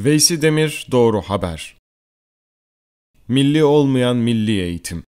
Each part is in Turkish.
Veysi Demir Doğru Haber Milli Olmayan Milli Eğitim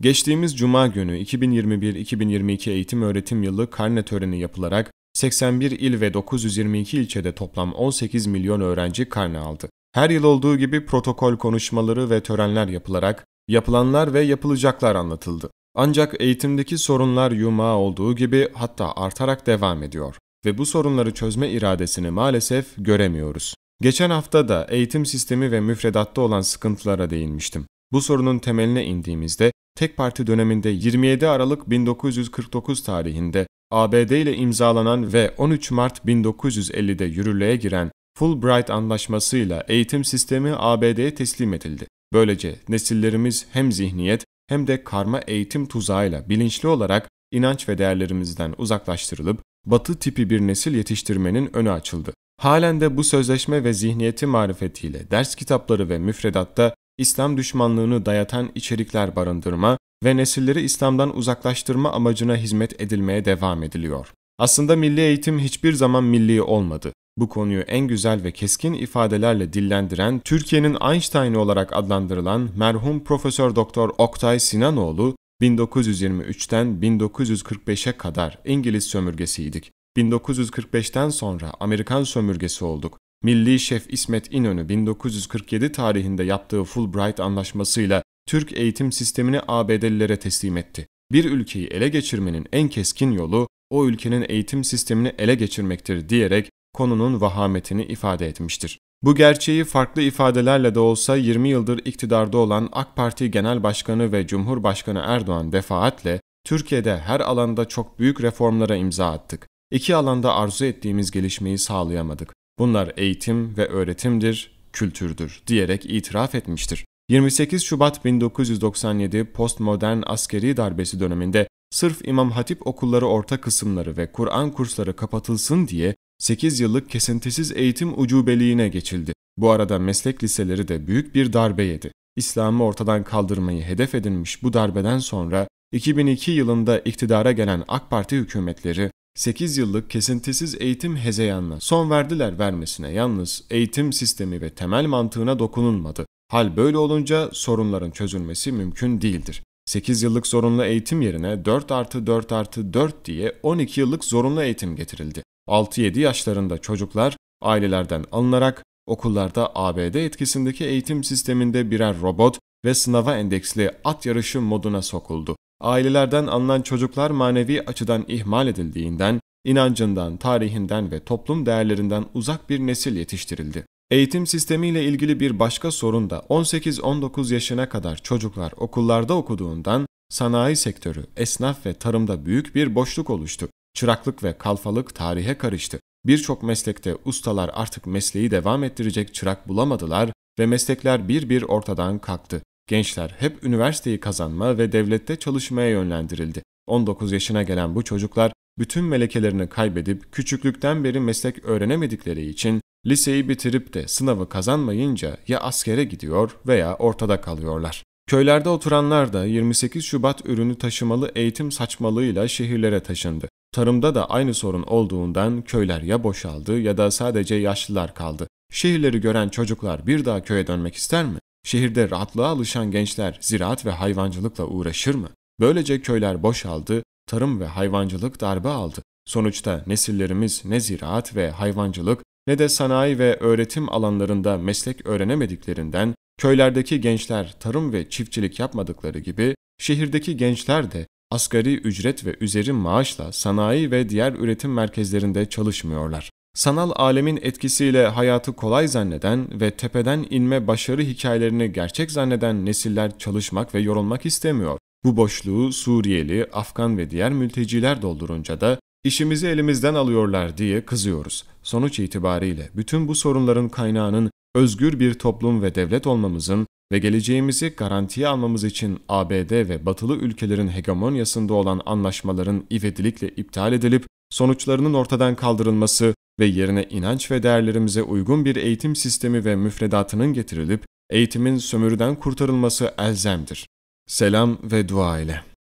Geçtiğimiz Cuma günü 2021-2022 eğitim öğretim yılı karne töreni yapılarak 81 il ve 922 ilçede toplam 18 milyon öğrenci karne aldı. Her yıl olduğu gibi protokol konuşmaları ve törenler yapılarak yapılanlar ve yapılacaklar anlatıldı. Ancak eğitimdeki sorunlar yumağı olduğu gibi hatta artarak devam ediyor ve bu sorunları çözme iradesini maalesef göremiyoruz. Geçen hafta da eğitim sistemi ve müfredatta olan sıkıntılara değinmiştim. Bu sorunun temeline indiğimizde tek parti döneminde 27 Aralık 1949 tarihinde ABD ile imzalanan ve 13 Mart 1950'de yürürlüğe giren Fulbright anlaşmasıyla eğitim sistemi ABD'ye teslim edildi. Böylece nesillerimiz hem zihniyet hem de karma eğitim tuzağıyla bilinçli olarak inanç ve değerlerimizden uzaklaştırılıp batı tipi bir nesil yetiştirmenin önü açıldı. Halen de bu sözleşme ve zihniyeti marifetiyle ders kitapları ve müfredatta İslam düşmanlığını dayatan içerikler barındırma ve nesilleri İslam'dan uzaklaştırma amacına hizmet edilmeye devam ediliyor. Aslında milli eğitim hiçbir zaman milli olmadı. Bu konuyu en güzel ve keskin ifadelerle dillendiren Türkiye'nin Einstein'ı olarak adlandırılan merhum Profesör Doktor Oktay Sinanoğlu 1923'ten 1945'e kadar İngiliz sömürgesiydik. 1945'ten sonra Amerikan sömürgesi olduk. Milli Şef İsmet İnönü 1947 tarihinde yaptığı Fulbright anlaşmasıyla Türk eğitim sistemini ABD'lilere teslim etti. Bir ülkeyi ele geçirmenin en keskin yolu o ülkenin eğitim sistemini ele geçirmektir diyerek konunun vahametini ifade etmiştir. Bu gerçeği farklı ifadelerle de olsa 20 yıldır iktidarda olan AK Parti Genel Başkanı ve Cumhurbaşkanı Erdoğan defaatle Türkiye'de her alanda çok büyük reformlara imza attık. İki alanda arzu ettiğimiz gelişmeyi sağlayamadık. Bunlar eğitim ve öğretimdir, kültürdür diyerek itiraf etmiştir. 28 Şubat 1997 postmodern askeri darbesi döneminde sırf İmam Hatip okulları orta kısımları ve Kur'an kursları kapatılsın diye 8 yıllık kesintisiz eğitim ucubeliğine geçildi. Bu arada meslek liseleri de büyük bir darbe yedi. İslam'ı ortadan kaldırmayı hedef edinmiş bu darbeden sonra 2002 yılında iktidara gelen AK Parti hükümetleri 8 yıllık kesintisiz eğitim hezeyanına son verdiler vermesine yalnız eğitim sistemi ve temel mantığına dokunulmadı. Hal böyle olunca sorunların çözülmesi mümkün değildir. 8 yıllık zorunlu eğitim yerine 4 artı 4 artı 4 diye 12 yıllık zorunlu eğitim getirildi. 6-7 yaşlarında çocuklar ailelerden alınarak okullarda ABD etkisindeki eğitim sisteminde birer robot ve sınava endeksli at yarışı moduna sokuldu. Ailelerden alınan çocuklar manevi açıdan ihmal edildiğinden, inancından, tarihinden ve toplum değerlerinden uzak bir nesil yetiştirildi. Eğitim sistemiyle ilgili bir başka sorun da 18-19 yaşına kadar çocuklar okullarda okuduğundan sanayi sektörü, esnaf ve tarımda büyük bir boşluk oluştu. Çıraklık ve kalfalık tarihe karıştı. Birçok meslekte ustalar artık mesleği devam ettirecek çırak bulamadılar ve meslekler bir bir ortadan kalktı. Gençler hep üniversiteyi kazanma ve devlette çalışmaya yönlendirildi. 19 yaşına gelen bu çocuklar bütün melekelerini kaybedip küçüklükten beri meslek öğrenemedikleri için liseyi bitirip de sınavı kazanmayınca ya askere gidiyor veya ortada kalıyorlar. Köylerde oturanlar da 28 Şubat ürünü taşımalı eğitim saçmalığıyla şehirlere taşındı. Tarımda da aynı sorun olduğundan köyler ya boşaldı ya da sadece yaşlılar kaldı. Şehirleri gören çocuklar bir daha köye dönmek ister mi? Şehirde rahatlığa alışan gençler ziraat ve hayvancılıkla uğraşır mı? Böylece köyler boşaldı, tarım ve hayvancılık darbe aldı. Sonuçta nesillerimiz ne ziraat ve hayvancılık ne de sanayi ve öğretim alanlarında meslek öğrenemediklerinden köylerdeki gençler tarım ve çiftçilik yapmadıkları gibi şehirdeki gençler de asgari ücret ve üzeri maaşla sanayi ve diğer üretim merkezlerinde çalışmıyorlar. Sanal alemin etkisiyle hayatı kolay zanneden ve tepeden inme başarı hikayelerini gerçek zanneden nesiller çalışmak ve yorulmak istemiyor. Bu boşluğu Suriyeli, Afgan ve diğer mülteciler doldurunca da işimizi elimizden alıyorlar diye kızıyoruz. Sonuç itibariyle bütün bu sorunların kaynağının özgür bir toplum ve devlet olmamızın ve geleceğimizi garantiye almamız için ABD ve batılı ülkelerin hegemonyasında olan anlaşmaların ivedilikle iptal edilip sonuçlarının ortadan kaldırılması ve yerine inanç ve değerlerimize uygun bir eğitim sistemi ve müfredatının getirilip eğitimin sömürüden kurtarılması elzemdir. Selam ve dua ile.